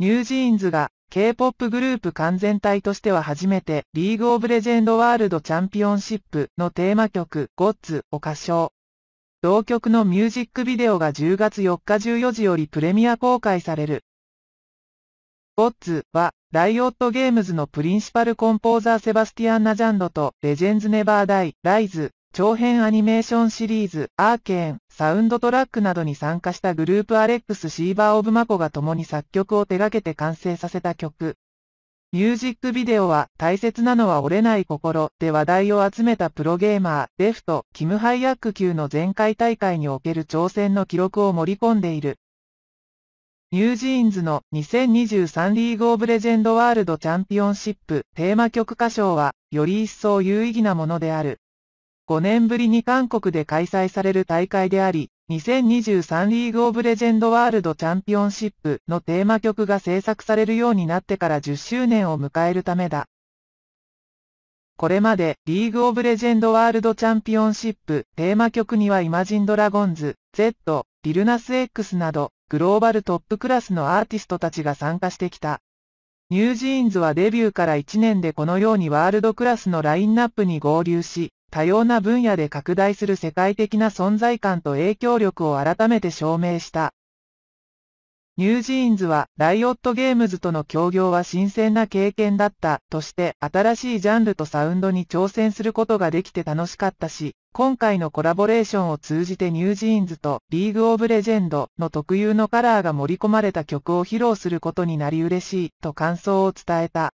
ニュージーンズが K-POP グループ完全体としては初めてリーグオブレジェンドワールドチャンピオンシップのテーマ曲ゴッツを歌唱。同曲のミュージックビデオが10月4日14時よりプレミア公開される。ゴッツはライオットゲームズのプリンシパルコンポーザーセバスティアン・ナジャンドとレジェンズ・ネバー・ダイ・ライズ長編アニメーションシリーズ、アーケーン、サウンドトラックなどに参加したグループアレックス・シーバー・オブ・マコが共に作曲を手掛けて完成させた曲。ミュージックビデオは、大切なのは折れない心で話題を集めたプロゲーマー、レフト、キム・ハイヤック級の前回大会における挑戦の記録を盛り込んでいる。ニュージーンズの2023リーグオブレジェンドワールドチャンピオンシップテーマ曲歌唱は、より一層有意義なものである。5年ぶりに韓国で開催される大会であり、2023リーグオブレジェンドワールドチャンピオンシップのテーマ曲が制作されるようになってから10周年を迎えるためだ。これまでリーグオブレジェンドワールドチャンピオンシップテーマ曲にはイマジンドラゴンズ、Z、リルナス X などグローバルトップクラスのアーティストたちが参加してきた。ニュージーンズはデビューから1年でこのようにワールドクラスのラインナップに合流し、多様な分野で拡大する世界的な存在感と影響力を改めて証明した。ニュージーンズは、ライオットゲームズとの協業は新鮮な経験だった、として、新しいジャンルとサウンドに挑戦することができて楽しかったし、今回のコラボレーションを通じてニュージーンズとリーグオブレジェンドの特有のカラーが盛り込まれた曲を披露することになり嬉しい、と感想を伝えた。